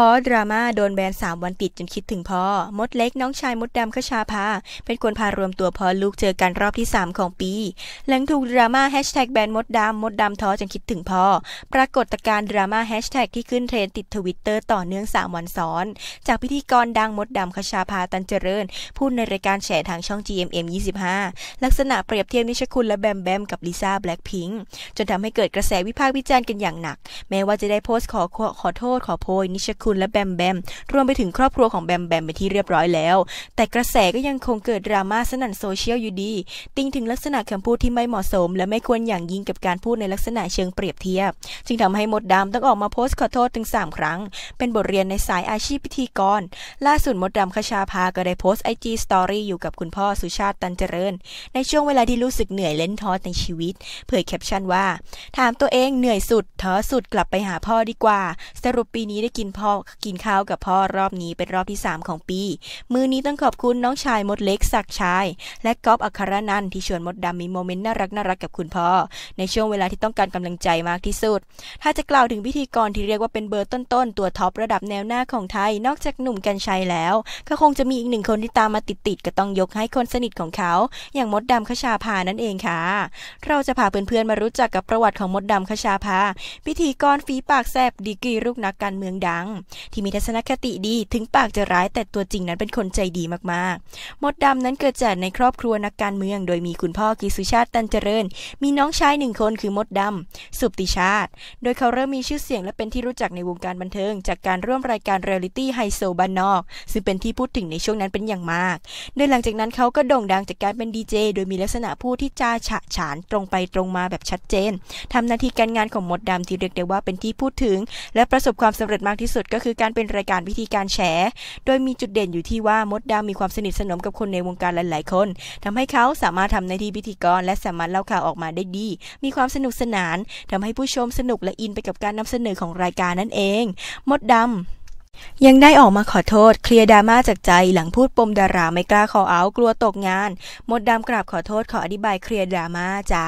คอดราม่าโดนแบนสามวันติดจนคิดถึงพ่อ มดเล็กน้องชายมดดำขชาพา เป็นคนพารวมตัวพ่อลูก เจอกันรอบที่ 3 ของปีหลังถูกดราม่าแฮชแท็กแบนมดดำ มดดำท้อจนคิดถึงพ่อ ปรากฏการดราม่าแฮชแท็กที่ขึ้นเทรนติดทวิตเตอร์ต่อเนื่อง 3 วันซ้อน จากพิธีกรดังมดดำขชาพาตันเจริญพูดในรายการแฉทางช่อง GMM 25ลักษณะเปรียบเทียบนิชคุณและแบมแบมกับลิซ่าแบล็คพิง์จนทำให้เกิดกระแสวิพากษ์วิจารณ์กันอย่างหนัก แม้ว่าจะได้โพสต์ขอขอโทษขอโพยนิชคุณและแบมแบมรวมไปถึงครอบครัวของแบมแบมไปที่เรียบร้อยแล้ว แต่กระแสก็ยังคงเกิดดราม่าสนั่นโซเชียลอยู่ดี ติงถึงลักษณะคำพูดที่ไม่เหมาะสม และไม่ควรอย่างยิ่งกับการพูดในลักษณะเชิงเปรียบเทียบจึงทำให้มดดำต้องออกมาโพสต์ขอโทษถึง 3 ครั้ง เป็นบทเรียนในสายอาชีพพิธีกรล่าสุดมดดำคชาภาก็ได้โพสต์ไอจีสตอรี่อยู่กับคุณพ่อสุชาติตันเจริญ ในช่วงเวลาที่รู้สึกเหนื่อยเล่นท้อในชีวิต เผยแคปชั่นว่า ถามตัวเองเหนื่อยสุดท้อสุดกลับไปหาพ่อดีกว่า สรุปปีนี้ได้กินพ่อกินข้าวกับพ่อรอบนี้เป็นรอบที่ 3 ของปี มือนี้ต้องขอบคุณน้องชายมดเล็กสักชาย และก๊อฟอัครนันที่ชวนมดดำมีโมเมนต์น่ารักน่ารักกับคุณพ่อ ในช่วงเวลาที่ต้องการกำลังใจมากที่สุด ถ้าจะกล่าวถึงพิธีกรที่เรียกว่าเป็นเบอร์ต้นๆตัวท็อประดับแนวหน้าของไทยนอกจากหนุ่มกันชัยแล้วก็คงจะมีอีกหนึ่งคนที่ตามมาติดๆก็ต้องยกให้คนสนิทของเขา อย่างมดดำขชาพานั่นเองค่ะ เราจะพาเพื่อนๆมารู้จักกับประวัติของมดดำขชาพาพิธีกรฝีปากแซบดีกรีลูกนักการเมืองดังที่มีทัศนคติดีถึงปากจะร้ายแต่ตัวจริงนั้นเป็นคนใจดีมากๆ มดดำนั้นเกิดจากในครอบครัวนักการเมือง โดยมีคุณพ่อกิสุชาติตันเจริญ มีน้องชายหนึ่งคนคือมดดำสุปติชาติ โดยเขาเริ่มมีชื่อเสียงและเป็นที่รู้จักในวงการบันเทิง จากการร่วมรายการเรียลิตี้ไฮโซบ้านนอกซึ่งเป็นที่พูดถึงในช่วงนั้นเป็นอย่างมาก โดยหลังจากนั้นเขาก็โด่งดังจากการเป็นดีเจโดยมีลักษณะพูดที่จ้าฉะฉานตรงไปตรงมาแบบชัดเจนทำหน้าที่การงานของมดดำที่เรียกได้ว่าเป็นที่พูดถึง และประสบความสำเร็จมากที่สุดดก็คือการเป็นรายการวิธีการแชร์โดยมีจุดเด่นอยู่ที่ว่ามดดำมีความสนิทสนมกับคนในวงการหลาย ๆ คน ทำให้เขาสามารถทำในที่พิธีกร และสามารถเล่าข่าวออกมาได้ดี มีความสนุกสนาน ทำให้ผู้ชมสนุกและอินไปกับการนำเสนอของรายการนั่นเอง มดดำ ยังได้ออกมาขอโทษเคลียร์ดราม่าจากใจ หลังพูดปมดาราไม่กล้าขอเอากลัวตกงาน มดดำกราบขอโทษขออธิบายเคลียร์ดราม่าจ้า